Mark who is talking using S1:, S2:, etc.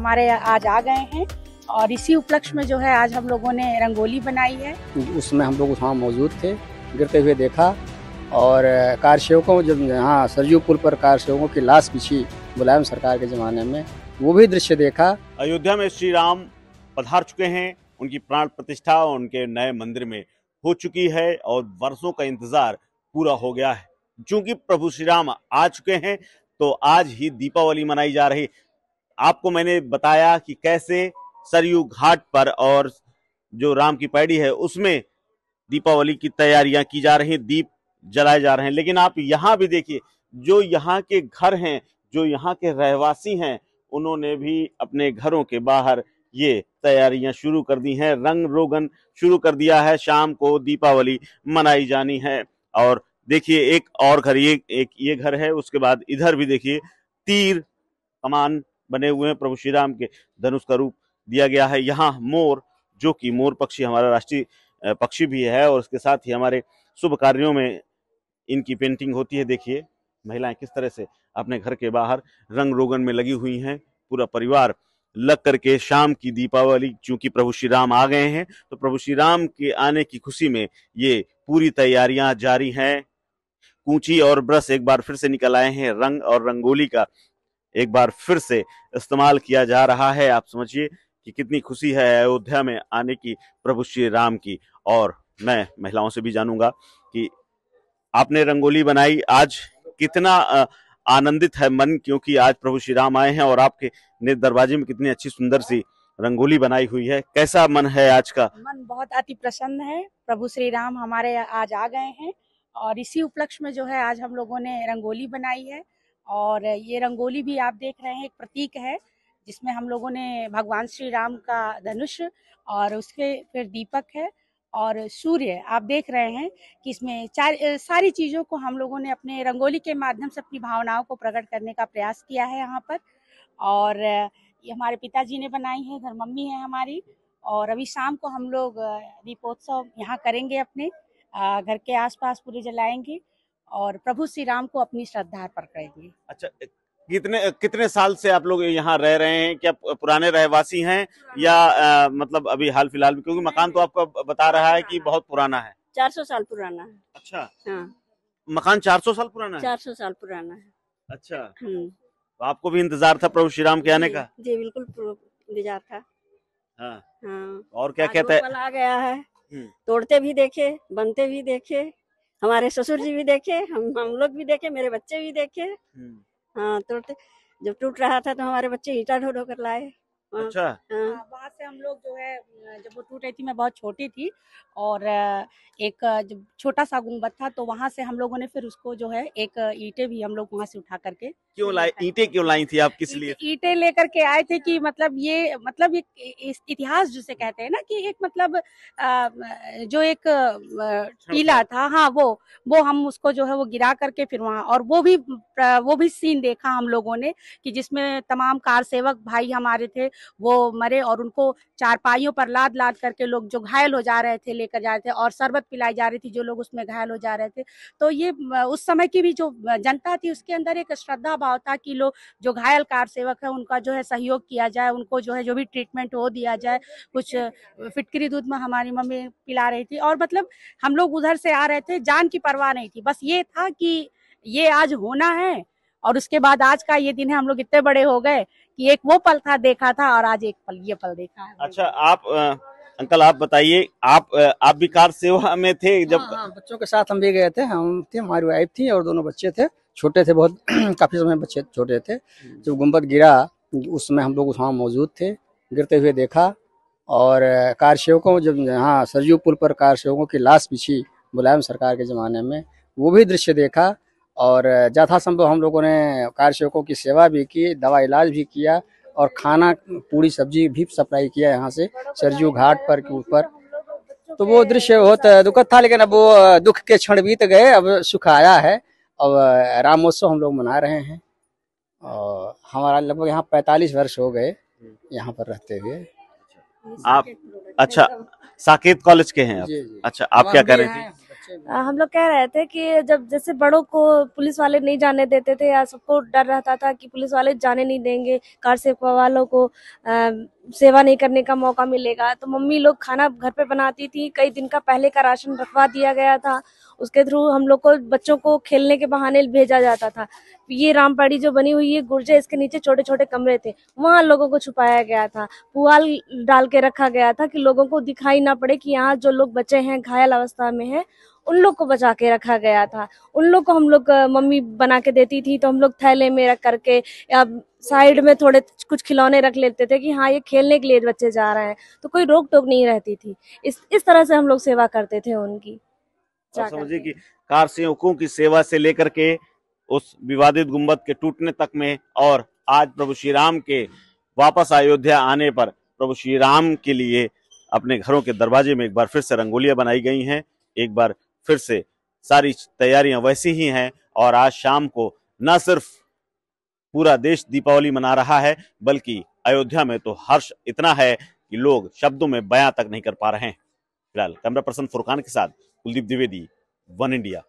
S1: हमारे आज आ गए हैं और इसी उपलक्ष्य में जो है आज हम लोगों ने रंगोली बनाई है
S2: उसमें हम लोग वहाँ मौजूद थे गिरते हुए देखा और कार सेवकों जब यहाँ सरजू पुल पर कार सेवकों की लाश पीछी मुलायम सरकार के ज़माने में वो भी दृश्य देखा
S3: अयोध्या में श्री राम पधार चुके हैं उनकी प्राण प्रतिष्ठा उनके नए मंदिर में हो चुकी है और वर्षों का इंतजार पूरा हो गया है क्योंकि प्रभु श्री राम आ चुके हैं तो आज ही दीपावली मनाई जा रही आपको मैंने बताया कि कैसे सरयू घाट पर और जो राम की पैड़ी है उसमें दीपावली की तैयारियां की जा रही हैं दीप जलाए जा रहे हैं लेकिन आप यहाँ भी देखिए जो यहाँ के घर हैं जो यहाँ के रहवासी हैं उन्होंने भी अपने घरों के बाहर ये तैयारियां शुरू कर दी हैं रंग रोगन शुरू कर दिया है शाम को दीपावली मनाई जानी है और देखिए एक और घर ये एक ये घर है उसके बाद इधर भी देखिए तीर कमान बने हुए हैं प्रभु श्री राम के धनुष का रूप दिया गया है यहाँ मोर जो कि मोर पक्षी हमारा राष्ट्रीय पक्षी भी है और उसके साथ ही हमारे शुभ कार्यों में इनकी पेंटिंग होती है देखिए महिलाएं किस तरह से अपने घर के बाहर रंग रोगन में लगी हुई हैं पूरा परिवार लग करके शाम की दीपावली चूंकि प्रभु श्री राम आ गए हैं तो प्रभु श्री राम के आने की खुशी में ये पूरी तैयारियां जारी हैं कूची और ब्रश एक बार फिर से निकल आए हैं रंग और रंगोली का एक बार फिर से इस्तेमाल किया जा रहा है आप समझिए कि कितनी खुशी है अयोध्या में आने की प्रभु श्री राम की और मैं महिलाओं से भी जानूंगा कि आपने रंगोली बनाई आज कितना आनंदित है मन क्योंकि आज प्रभु श्री राम आए हैं और आपके ने दरवाजे में कितनी अच्छी सुंदर सी रंगोली बनाई हुई है कैसा मन है आज का
S1: मन बहुत अति प्रसन्न है प्रभु श्री राम हमारे आज आ गए हैं और इसी उपलक्ष्य में जो है आज हम लोगों ने रंगोली बनाई है और ये रंगोली भी आप देख रहे हैं एक प्रतीक है जिसमें हम लोगों ने भगवान श्री राम का धनुष और उसके फिर दीपक है और सूर्य आप देख रहे हैं कि इसमें चार सारी चीज़ों को हम लोगों ने अपने रंगोली के माध्यम से अपनी भावनाओं को प्रकट करने का प्रयास किया है यहाँ पर और ये हमारे पिताजी ने बनाई है घर मम्मी है हमारी और अभी शाम को हम लोग दीपोत्सव यहाँ करेंगे अपने घर के आसपास पूरे जलाएंगे और प्रभु श्री राम को अपनी श्रद्धा पर करेंगे
S3: अच्छा कितने कितने साल से आप लोग यहाँ रह रहे हैं क्या पुराने रहवासी हैं या आ, मतलब अभी हाल फिलहाल में क्योंकि मकान तो आपका बता रहा है कि बहुत पुराना है
S4: 400 साल पुराना है अच्छा हाँ।
S3: मकान 400 साल पुराना है
S4: 400 साल पुराना है
S3: अच्छा हम्म। तो आपको भी इंतजार था प्रभु श्री राम के आने का
S4: जी बिल्कुल इंतजार था हाँ। हाँ। और क्या कहते हैं हम्म। तोड़ते भी देखे बनते भी देखे हमारे ससुर जी भी देखे हम हम लोग भी देखे मेरे बच्चे भी देखे हम्म। हाँ तोड़ते जब टूट रहा था तो हमारे बच्चे ईटा ढो ढो कर लाए
S1: हाँ। अच्छा हाँ। हाँ, वहाँ से हम लोग जो है जब वो टूट रही थी मैं बहुत छोटी थी और एक जब छोटा सा गुम्बद था तो वहाँ से हम लोगों ने फिर उसको जो है एक ईटे भी हम लोग वहाँ से उठा करके
S3: क्यों लाए ईटे क्यों लाई थी आप किस लिए
S1: ईटे लेकर के आए थे कि मतलब ये मतलब एक इतिहास जिसे कहते हैं ना कि एक मतलब जो एक अच्छा, टीला अच्छा। था हाँ वो वो हम उसको जो है वो गिरा करके फिर वहाँ और वो भी वो भी सीन देखा हम लोगों ने कि जिसमें तमाम कार सेवक भाई हमारे थे वो मरे और उनको चारपाइयों पर लाद लाद करके लोग जो घायल हो जा रहे थे लेकर जा रहे थे और शरबत पिलाई जा रही थी जो लोग उसमें घायल हो जा रहे थे तो ये उस समय की भी जो जनता थी उसके अंदर एक श्रद्धा भाव होता कि लोग जो घायल कार सेवक है उनका जो है सहयोग किया जाए उनको जो है जो भी ट्रीटमेंट हो दिया जाए कुछ फिटकरी दूध में हमारी मम्मी पिला रही थी और मतलब हम लोग उधर से आ रहे थे जान की परवाह नहीं थी बस ये था कि ये आज होना है और उसके बाद आज का ये दिन है हम लोग इतने बड़े हो गए कि एक वो पल था देखा था और आज एक पल ये पल देखा है
S3: अच्छा आप आ, अंकल आप बताइए आप आप भी कार सेवा में थे जब हाँ, हाँ, बच्चों
S2: के साथ हम भी गए थे हम थे हमारी वाइफ थी और दोनों बच्चे थे छोटे थे बहुत काफ़ी समय बच्चे छोटे थे हम्म। जब गुम्बद गिरा उस समय हम लोग वहाँ मौजूद थे गिरते हुए देखा और कार सेवकों जब यहाँ सरजू पुल पर कार सेवकों की लाश पीछी मुलायम सरकार के ज़माने में वो भी दृश्य देखा और यथासंभव हम लोगों ने कार सेवकों की सेवा भी की दवा इलाज भी किया और खाना पूरी सब्जी भी सप्लाई किया यहाँ से सरजू घाट पर के ऊपर तो वो दृश्य बहुत दुखद था लेकिन अब वो दुख के क्षण बीत गए अब सुख आया है और रामोत्सव हम लोग मना रहे हैं और हमारा लगभग यहाँ पैंतालीस वर्ष हो गए यहाँ पर रहते हुए आप अच्छा साकेत कॉलेज के
S3: हैं आप अच्छा आप क्या कर रहे थे
S4: हम लोग कह रहे थे कि जब जैसे बड़ों को पुलिस वाले नहीं जाने देते थे या सबको डर रहता था कि पुलिस वाले जाने नहीं देंगे कार सेवा वालों को आ, सेवा नहीं करने का मौका मिलेगा तो मम्मी लोग खाना घर पे बनाती थी कई दिन का पहले का राशन रखवा दिया गया था उसके थ्रू हम लोग को बच्चों को खेलने के बहाने भेजा जाता था ये रामपाड़ी जो बनी हुई है गुर्जे इसके नीचे छोटे छोटे कमरे थे वहाँ लोगों को छुपाया गया था पुआल डाल के रखा गया था कि लोगों को दिखाई ना पड़े कि यहाँ जो लोग बचे हैं घायल अवस्था में हैं उन लोग को बचा के रखा गया था उन लोग को हम लोग मम्मी बना के देती थी तो हम लोग थैले में रख करके या साइड में थोड़े कुछ खिलौने रख लेते थे कि हाँ ये खेलने के लिए बच्चे जा रहे हैं तो कोई रोक टोक नहीं रहती थी इस इस तरह से हम लोग सेवा करते थे उनकी और
S3: समझिए कि कार सेवकों की सेवा से लेकर के उस विवादित गुंबद के टूटने तक में और आज प्रभु श्री राम के वापस अयोध्या आने पर प्रभु श्री राम के लिए अपने घरों के दरवाजे में एक बार फिर से रंगोलियां बनाई गई हैं एक बार फिर से सारी तैयारियां वैसी ही हैं और आज शाम को न सिर्फ पूरा देश दीपावली मना रहा है बल्कि अयोध्या में तो हर्ष इतना है कि लोग शब्दों में बयां तक नहीं कर पा रहे हैं फिलहाल कैमरा पर्सन फुरकान के साथ कुलदीप द्विवेदी वन इंडिया